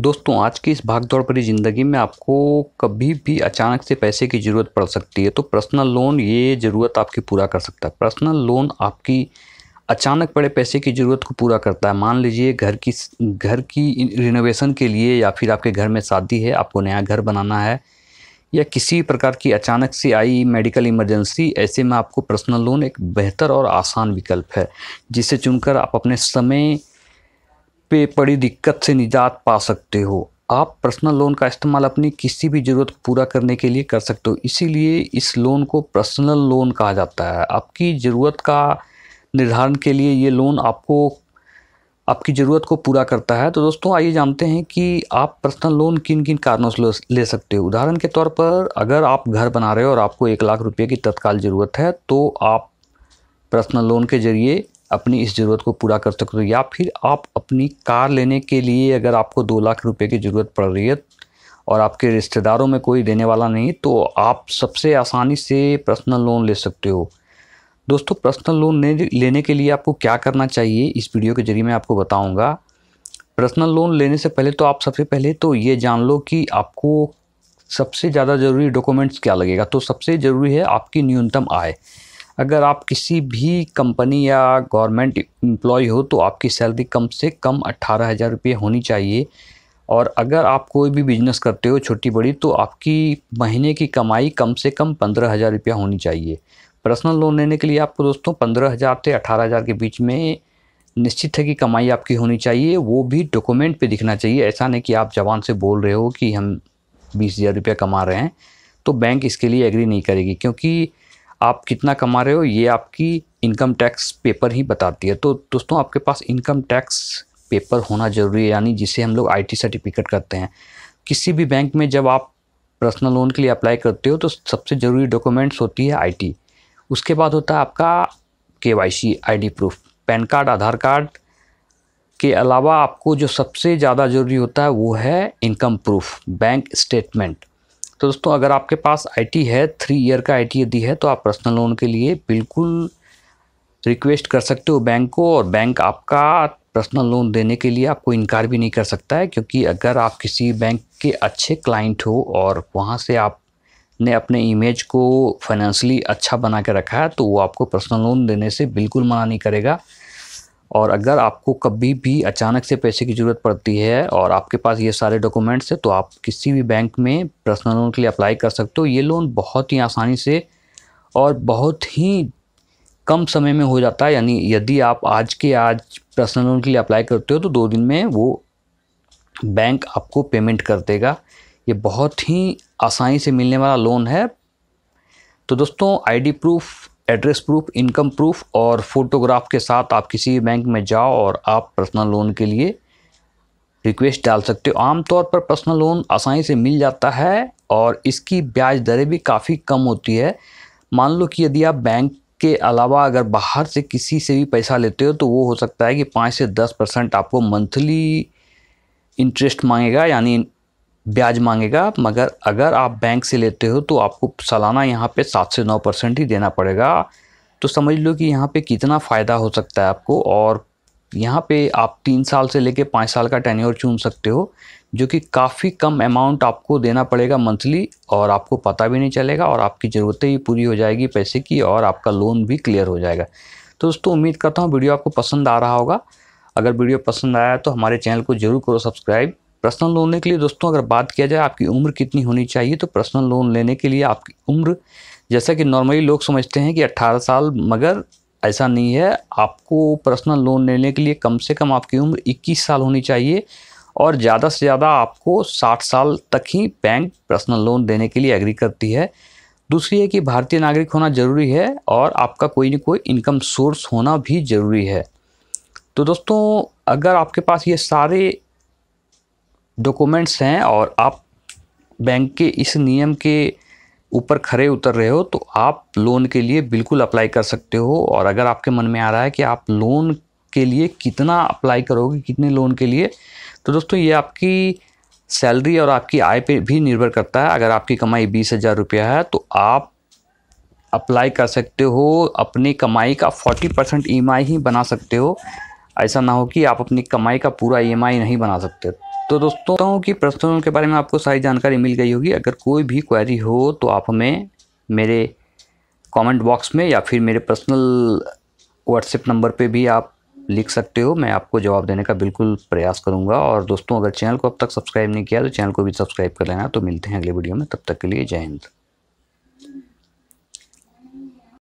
दोस्तों आज की इस भागदौड़ भरी ज़िंदगी में आपको कभी भी अचानक से पैसे की ज़रूरत पड़ सकती है तो पर्सनल लोन ये ज़रूरत आपकी पूरा कर सकता है पर्सनल लोन आपकी अचानक पड़े पैसे की ज़रूरत को पूरा करता है मान लीजिए घर की घर की रिनोवेशन के लिए या फिर आपके घर में शादी है आपको नया घर बनाना है या किसी प्रकार की अचानक से आई मेडिकल इमरजेंसी ऐसे में आपको पर्सनल लोन एक बेहतर और आसान विकल्प है जिसे चुनकर आप अपने समय पे पड़ी दिक्कत से निजात पा सकते हो आप पर्सनल लोन का इस्तेमाल अपनी किसी भी ज़रूरत पूरा करने के लिए कर सकते हो इसीलिए इस लोन को पर्सनल लोन कहा जाता है आपकी ज़रूरत का निर्धारण के लिए ये लोन आपको आपकी ज़रूरत को पूरा करता है तो दोस्तों आइए जानते हैं कि आप पर्सनल लोन किन किन कारणों से ले सकते हो उदाहरण के तौर पर अगर आप घर बना रहे हो और आपको एक लाख रुपये की तत्काल ज़रूरत है तो आप पर्सनल लोन के ज़रिए अपनी इस ज़रूरत को पूरा कर सकते हो या फिर आप अपनी कार लेने के लिए अगर आपको दो लाख रुपए की ज़रूरत पड़ रही है और आपके रिश्तेदारों में कोई देने वाला नहीं तो आप सबसे आसानी से पर्सनल लोन ले सकते हो दोस्तों पर्सनल लोन लेने के लिए आपको क्या करना चाहिए इस वीडियो के जरिए मैं आपको बताऊँगा पर्सनल लोन लेने से पहले तो आप सबसे पहले तो ये जान लो कि आपको सबसे ज़्यादा ज़रूरी डॉक्यूमेंट्स क्या लगेगा तो सबसे ज़रूरी है आपकी न्यूनतम आय अगर आप किसी भी कंपनी या गवर्नमेंट एम्प्लॉय हो तो आपकी सैलरी कम से कम अट्ठारह हज़ार रुपये होनी चाहिए और अगर आप कोई भी बिजनेस करते हो छोटी बड़ी तो आपकी महीने की कमाई कम से कम पंद्रह हज़ार रुपया होनी चाहिए पर्सनल लोन लेने के लिए आपको दोस्तों पंद्रह हज़ार से अठारह हज़ार के बीच में निश्चित है कि कमाई आपकी होनी चाहिए वो भी डॉक्यूमेंट पे दिखना चाहिए ऐसा नहीं कि आप जवान से बोल रहे हो कि हम बीस हज़ार रुपया कमा रहे हैं तो बैंक इसके लिए एग्री नहीं करेगी क्योंकि आप कितना कमा रहे हो ये आपकी इनकम टैक्स पेपर ही बताती है तो दोस्तों आपके पास इनकम टैक्स पेपर होना ज़रूरी है यानी जिसे हम लोग आईटी सर्टिफिकेट करते हैं किसी भी बैंक में जब आप पर्सनल लोन के लिए अप्लाई करते हो तो सबसे ज़रूरी डॉक्यूमेंट्स होती है आईटी उसके बाद होता है आपका के वाई सी आई proof PAN card Aadhaar card के अलावा आपको जो सबसे ज़्यादा ज़रूरी होता है वो है इनकम प्रूफ बैंक स्टेटमेंट तो दोस्तों अगर आपके पास आईटी है थ्री ईयर का आईटी यदि है तो आप पर्सनल लोन के लिए बिल्कुल रिक्वेस्ट कर सकते हो बैंक को और बैंक आपका पर्सनल लोन देने के लिए आपको इनकार भी नहीं कर सकता है क्योंकि अगर आप किसी बैंक के अच्छे क्लाइंट हो और वहाँ से आपने अपने इमेज को फाइनेंशली अच्छा बना के रखा है तो वो आपको पर्सनल लोन देने से बिल्कुल मना नहीं करेगा और अगर आपको कभी भी अचानक से पैसे की ज़रूरत पड़ती है और आपके पास ये सारे डॉक्यूमेंट्स हैं तो आप किसी भी बैंक में पर्सनल लोन के लिए अप्लाई कर सकते हो ये लोन बहुत ही आसानी से और बहुत ही कम समय में हो जाता है यानी यदि आप आज के आज पर्सनल लोन के लिए अप्लाई करते हो तो दो दिन में वो बैंक आपको पेमेंट कर देगा ये बहुत ही आसानी से मिलने वाला लोन है तो दोस्तों ID proof address proof income proof और फोटोग्राफ के साथ आप किसी भी बैंक में जाओ और आप पर्सनल लोन के लिए रिक्वेस्ट डाल सकते हो आमतौर पर पर्सनल लोन आसानी से मिल जाता है और इसकी ब्याज दरें भी काफ़ी कम होती है मान लो कि यदि आप बैंक के अलावा अगर बाहर से किसी से भी पैसा लेते हो तो वो हो सकता है कि पाँच से दस परसेंट आपको मंथली इंटरेस्ट मांगेगा यानी ब्याज मांगेगा मगर अगर आप बैंक से लेते हो तो आपको सालाना यहाँ पे सात से नौ परसेंट ही देना पड़ेगा तो समझ लो कि यहाँ पे कितना फ़ायदा हो सकता है आपको और यहाँ पे आप तीन साल से लेके पाँच साल का टेन्योर चुन सकते हो जो कि काफ़ी कम अमाउंट आपको देना पड़ेगा मंथली और आपको पता भी नहीं चलेगा और आपकी ज़रूरतें भी पूरी हो जाएगी पैसे की और आपका लोन भी क्लियर हो जाएगा तो दोस्तों उम्मीद करता हूँ वीडियो आपको पसंद आ रहा होगा अगर वीडियो पसंद आया तो हमारे चैनल को ज़रूर करो सब्सक्राइब पर्सनल लोन लेने के लिए दोस्तों अगर बात किया जाए आपकी उम्र कितनी होनी चाहिए तो पर्सनल लोन लेने के लिए आपकी उम्र जैसा कि नॉर्मली लोग समझते हैं कि 18 साल मगर ऐसा नहीं है आपको पर्सनल लोन लेने के लिए कम से कम आपकी उम्र 21 साल होनी चाहिए और ज़्यादा से ज़्यादा आपको 60 साल तक ही बैंक पर्सनल लोन देने के लिए एग्री करती है दूसरी है कि भारतीय नागरिक होना ज़रूरी है और आपका कोई ना कोई इनकम सोर्स होना भी ज़रूरी है तो दोस्तों अगर आपके पास ये सारे डॉक्यूमेंट्स हैं और आप बैंक के इस नियम के ऊपर खड़े उतर रहे हो तो आप लोन के लिए बिल्कुल अप्लाई कर सकते हो और अगर आपके मन में आ रहा है कि आप लोन के लिए कितना अप्लाई करोगे कितने लोन के लिए तो दोस्तों ये आपकी सैलरी और आपकी आय पे भी निर्भर करता है अगर आपकी कमाई बीस हज़ार रुपया है तो आप अप्लाई कर सकते हो अपनी कमाई का फोर्टी परसेंट ई ही बना सकते हो ऐसा ना हो कि आप अपनी कमाई का पूरा ई e नहीं बना सकते तो दोस्तों की प्रश्नों के बारे में आपको सारी जानकारी मिल गई होगी अगर कोई भी क्वेरी हो तो आप हमें मेरे कमेंट बॉक्स में या फिर मेरे पर्सनल व्हाट्सएप नंबर पे भी आप लिख सकते हो मैं आपको जवाब देने का बिल्कुल प्रयास करूंगा और दोस्तों अगर चैनल को अब तक सब्सक्राइब नहीं किया तो चैनल को भी सब्सक्राइब कर लेना तो मिलते हैं अगले वीडियो में तब तक के लिए जय हिंद